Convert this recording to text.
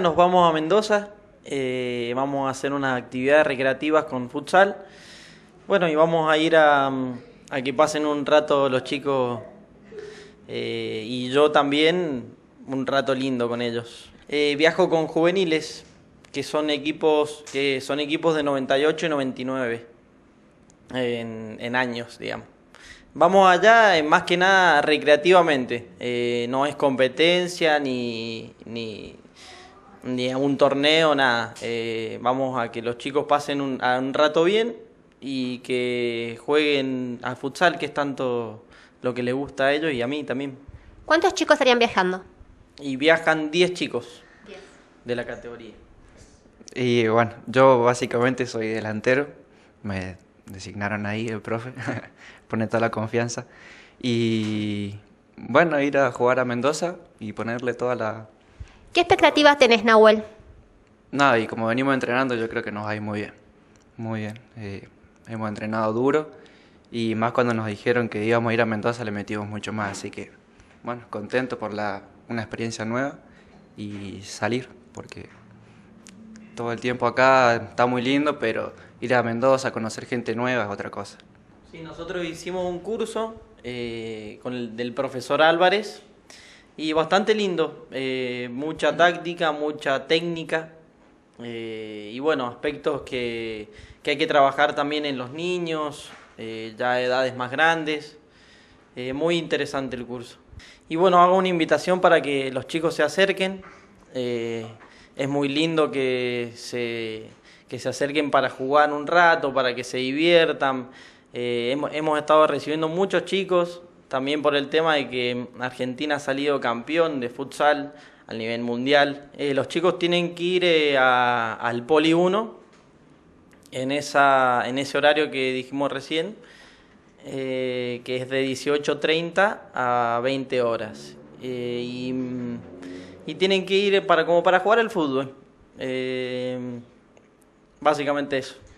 Nos vamos a Mendoza, eh, vamos a hacer unas actividades recreativas con futsal. Bueno, y vamos a ir a, que pasen un rato los chicos eh, y yo también un rato lindo con ellos. Eh, viajo con juveniles, que son equipos, que son equipos de 98 y 99 en, en años, digamos. Vamos allá más que nada recreativamente, no es competencia ni, ni ni a un torneo, nada. Eh, vamos a que los chicos pasen un, a un rato bien y que jueguen al futsal, que es tanto lo que les gusta a ellos y a mí también. ¿Cuántos chicos estarían viajando? Y viajan 10 chicos de la categoría. Y bueno, yo básicamente soy delantero, me designaron ahí el profe, pone toda la confianza. Y bueno, ir a jugar a Mendoza y ponerle toda la, ¿Qué expectativas tenés, Nahuel? Nada, y como venimos entrenando, yo creo que nos va muy bien. Muy bien. Eh, hemos entrenado duro y más cuando nos dijeron que íbamos a ir a Mendoza le metimos mucho más. Así que, bueno, contento por la, una experiencia nueva y salir, porque todo el tiempo acá está muy lindo, pero ir a Mendoza conocer gente nueva es otra cosa. Sí, nosotros hicimos un curso eh, con el, del profesor Álvarez y bastante lindo, eh, mucha táctica, mucha técnica eh, y bueno, aspectos que, hay que trabajar también en los niños, eh, ya edades más grandes. muy interesante el curso. Y bueno, hago una invitación para que los chicos se acerquen. es muy lindo que se, que se acerquen para jugar un rato, para que se diviertan. hemos estado recibiendo muchos chicos también por el tema de que Argentina ha salido campeón de futsal a nivel mundial. Eh, los chicos tienen que ir eh, al Poli 1 en, esa, en ese horario que dijimos recién, eh, que es de 18.30 a 20 horas. Y, y, tienen que ir para, como para jugar al fútbol. básicamente eso.